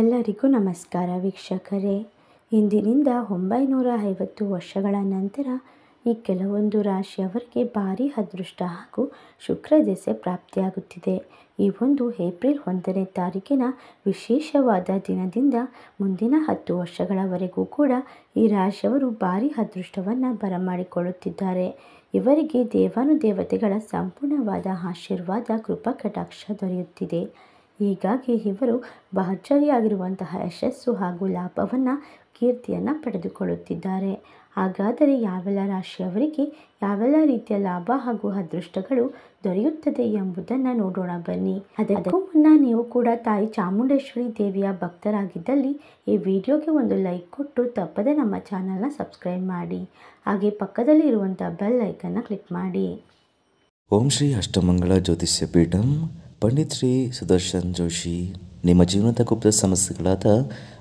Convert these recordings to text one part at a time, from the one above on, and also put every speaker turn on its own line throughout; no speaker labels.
ಎಲ್ಲರಿಗೂ ನಮಸ್ಕಾರ ವೀಕ್ಷಕರೇ ಇಂದಿನಿಂದ ಒಂಬೈನೂರ ಐವತ್ತು ವರ್ಷಗಳ ನಂತರ ಈ ಕೆಲವೊಂದು ರಾಶಿಯವರಿಗೆ ಭಾರೀ ಅದೃಷ್ಟ ಹಾಗೂ ಶುಕ್ರ ದೆಸೆ ಪ್ರಾಪ್ತಿಯಾಗುತ್ತಿದೆ ಈ ಒಂದು ಏಪ್ರಿಲ್ ಒಂದನೇ ತಾರೀಕಿನ ವಿಶೇಷವಾದ ದಿನದಿಂದ ಮುಂದಿನ ಹತ್ತು ವರ್ಷಗಳವರೆಗೂ ಕೂಡ ಈ ರಾಶಿಯವರು ಭಾರೀ ಅದೃಷ್ಟವನ್ನು ಬರಮಾಡಿಕೊಳ್ಳುತ್ತಿದ್ದಾರೆ ಇವರಿಗೆ ದೇವಾನುದೇವತೆಗಳ ಸಂಪೂರ್ಣವಾದ ಆಶೀರ್ವಾದ ಕೃಪಾ ಕಟಾಕ್ಷ ದೊರೆಯುತ್ತಿದೆ ಹೀಗಾಗಿ ಇವರು ಭಾಜರಿಯಾಗಿರುವಂತಹ ಯಶಸ್ಸು ಹಾಗೂ ಲಾಭವನ್ನು ಕೀರ್ತಿಯನ್ನು ಪಡೆದುಕೊಳ್ಳುತ್ತಿದ್ದಾರೆ ಹಾಗಾದರೆ ಯಾವೆಲ್ಲ ರಾಶಿಯವರಿಗೆ ಯಾವೆಲ್ಲ ರೀತಿಯ ಲಾಭ ಹಾಗೂ ಅದೃಷ್ಟಗಳು ದೊರೆಯುತ್ತದೆ ಎಂಬುದನ್ನು ನೋಡೋಣ ಬನ್ನಿ ಅದಕ್ಕೂ ಮುನ್ನ ನೀವು ಕೂಡ ತಾಯಿ ಚಾಮುಂಡೇಶ್ವರಿ ದೇವಿಯ ಭಕ್ತರಾಗಿದ್ದಲ್ಲಿ ಈ ವಿಡಿಯೋಗೆ ಒಂದು ಲೈಕ್ ಕೊಟ್ಟು ತಪ್ಪದೆ ನಮ್ಮ ಚಾನಲ್ನ ಸಬ್ಸ್ಕ್ರೈಬ್ ಮಾಡಿ ಹಾಗೆ ಪಕ್ಕದಲ್ಲಿ ಇರುವಂಥ ಬೆಲ್ ಐಕನ್ನ ಕ್ಲಿಕ್ ಮಾಡಿ
ಓಂ ಶ್ರೀ ಅಷ್ಟಮಂಗಳ ಜ್ಯೋತಿಷ್ಯ ಪೀಠಂ ಪಂಡಿತ್ ಶ್ರೀ ಸುದರ್ಶನ್ ಜೋಶಿ ನಿಮ್ಮ ಜೀವನದ ಗುಪ್ತ ಸಮಸ್ಯೆಗಳಾದ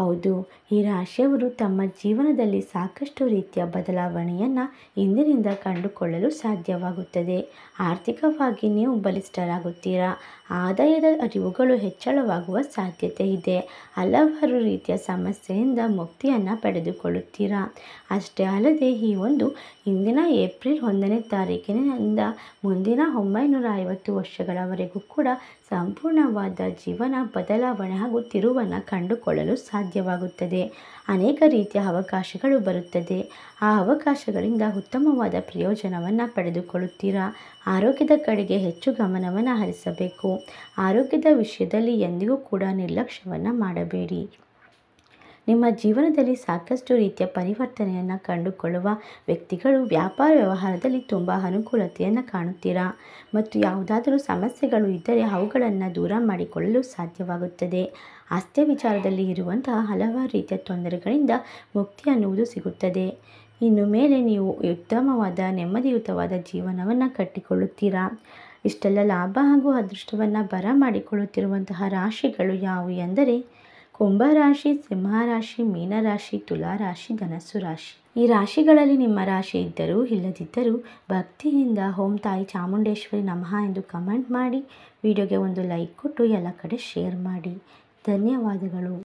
ಹೌದು ಈ ರಾಶಿಯವರು ತಮ್ಮ ಜೀವನದಲ್ಲಿ ಸಾಕಷ್ಟು ರೀತಿಯ ಬದಲಾವಣೆಯನ್ನು ಇಂದಿನಿಂದ ಕಂಡುಕೊಳ್ಳಲು ಸಾಧ್ಯವಾಗುತ್ತದೆ ಆರ್ಥಿಕವಾಗಿ ನೀವು ಬಲಿಷ್ಠರಾಗುತ್ತೀರಾ ಆದಾಯದ ಅರಿವುಗಳು ಹೆಚ್ಚಳವಾಗುವ ಸಾಧ್ಯತೆ ಇದೆ ಹಲವಾರು ರೀತಿಯ ಸಮಸ್ಯೆಯಿಂದ ಮುಕ್ತಿಯನ್ನು ಪಡೆದುಕೊಳ್ಳುತ್ತೀರಾ ಅಷ್ಟೇ ಅಲ್ಲದೆ ಈ ಒಂದು ಇಂದಿನ ಏಪ್ರಿಲ್ ಒಂದನೇ ತಾರೀಕಿನಿಂದ ಮುಂದಿನ ಒಂಬೈನೂರ ಐವತ್ತು ವರ್ಷಗಳವರೆಗೂ ಕೂಡ ಸಂಪೂರ್ಣವಾದ ಜೀವನ ಬದಲಾವಣೆ ಹಾಗೂ ತಿರುವನ್ನು ಕಂಡುಕೊಳ್ಳಲು ಸಾಧ್ಯವಾಗುತ್ತದೆ ಅನೇಕ ರೀತಿಯ ಅವಕಾಶಗಳು ಬರುತ್ತದೆ ಆ ಅವಕಾಶಗಳಿಂದ ಉತ್ತಮವಾದ ಪ್ರಯೋಜನವನ್ನು ಪಡೆದುಕೊಳ್ಳುತ್ತೀರಾ ಆರೋಗ್ಯದ ಕಡೆಗೆ ಹೆಚ್ಚು ಗಮನವನ್ನು ಹರಿಸಬೇಕು ಆರೋಗ್ಯದ ವಿಷಯದಲ್ಲಿ ಎಂದಿಗೂ ಕೂಡ ನಿರ್ಲಕ್ಷ್ಯವನ್ನು ಮಾಡಬೇಡಿ ನಿಮ್ಮ ಜೀವನದಲ್ಲಿ ಸಾಕಷ್ಟು ರೀತಿಯ ಪರಿವರ್ತನೆಯನ್ನು ಕಂಡುಕೊಳ್ಳುವ ವ್ಯಕ್ತಿಗಳು ವ್ಯಾಪಾರ ವ್ಯವಹಾರದಲ್ಲಿ ತುಂಬ ಅನುಕೂಲತೆಯನ್ನು ಕಾಣುತ್ತೀರಾ ಮತ್ತು ಯಾವುದಾದರೂ ಸಮಸ್ಯೆಗಳು ಇದ್ದರೆ ಅವುಗಳನ್ನು ದೂರ ಮಾಡಿಕೊಳ್ಳಲು ಸಾಧ್ಯವಾಗುತ್ತದೆ ಆಸ್ತಿ ವಿಚಾರದಲ್ಲಿ ಇರುವಂತಹ ಹಲವಾರು ರೀತಿಯ ತೊಂದರೆಗಳಿಂದ ಮುಕ್ತಿ ಅನ್ನುವುದು ಸಿಗುತ್ತದೆ ಇನ್ನು ಮೇಲೆ ನೀವು ಉತ್ತಮವಾದ ನೆಮ್ಮದಿಯುತವಾದ ಜೀವನವನ್ನು ಕಟ್ಟಿಕೊಳ್ಳುತ್ತೀರಾ ಇಷ್ಟೆಲ್ಲ ಲಾಭ ಹಾಗೂ ಅದೃಷ್ಟವನ್ನು ಬರ ಮಾಡಿಕೊಳ್ಳುತ್ತಿರುವಂತಹ ರಾಶಿಗಳು ಯಾವುವು ಎಂದರೆ ಕುಂಭರಾಶಿ ಸಿಂಹರಾಶಿ ಮೀನರಾಶಿ ತುಲಾರಾಶಿ ಧನಸ್ಸು ರಾಶಿ ಈ ರಾಶಿಗಳಲ್ಲಿ ನಿಮ್ಮ ರಾಶಿ ಇದ್ದರೂ ಇಲ್ಲದಿದ್ದರೂ ಭಕ್ತಿಯಿಂದ ಹೋಮ್ ತಾಯಿ ಚಾಮುಂಡೇಶ್ವರಿ ನಮಃ ಎಂದು ಕಮೆಂಟ್ ಮಾಡಿ ವಿಡಿಯೋಗೆ ಒಂದು ಲೈಕ್ ಕೊಟ್ಟು ಎಲ್ಲ ಕಡೆ ಶೇರ್ ಮಾಡಿ ಧನ್ಯವಾದಗಳು